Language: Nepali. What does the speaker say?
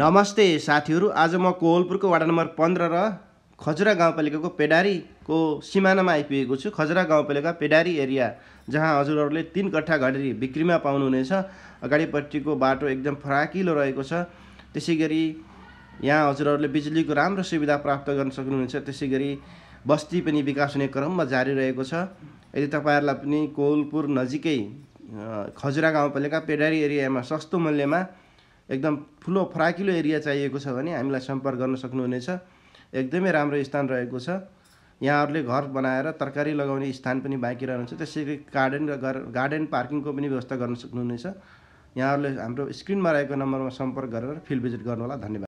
नमस्ते साथीहरू आज म कोवलपुरको वार्ड नम्बर पन्ध्र र खजुरा गाउँपालिकाको पेडारीको सिमानामा आइपुगेको छु खजुरा गाउँपालिका पेडारी एरिया जहाँ हजुरहरूले तिन कट्ठा घडेरी बिक्रीमा पाउनुहुनेछ अगाडिपट्टिको बाटो एकदम फराकिलो रहेको छ त्यसै गरी यहाँ हजुरहरूले बिजुलीको राम्रो सुविधा प्राप्त गर्न सक्नुहुनेछ त्यसै गरी बस्ती पनि विकास हुने क्रममा जारी रहेको छ यदि तपाईँहरूलाई पनि कोवलपुर नजिकै खजुरा गाउँपालिका पेडारी एरियामा सस्तो मूल्यमा एकदम ठुलो फराकिलो एरिया चाहिएको छ भने हामीलाई सम्पर्क गर्न सक्नुहुनेछ एकदमै राम्रो स्थान रहेको छ यहाँहरूले घर बनाएर तरकारी लगाउने स्थान पनि बाँकी रहनुहुन्छ त्यसै गरी गार्डन र गार्डन पार्किङको पनि व्यवस्था गर्न सक्नुहुनेछ यहाँहरूले हाम्रो स्क्रिनमा रहेको नम्बरमा सम्पर्क गरेर फिल्ड भिजिट गर्नुहोला धन्यवाद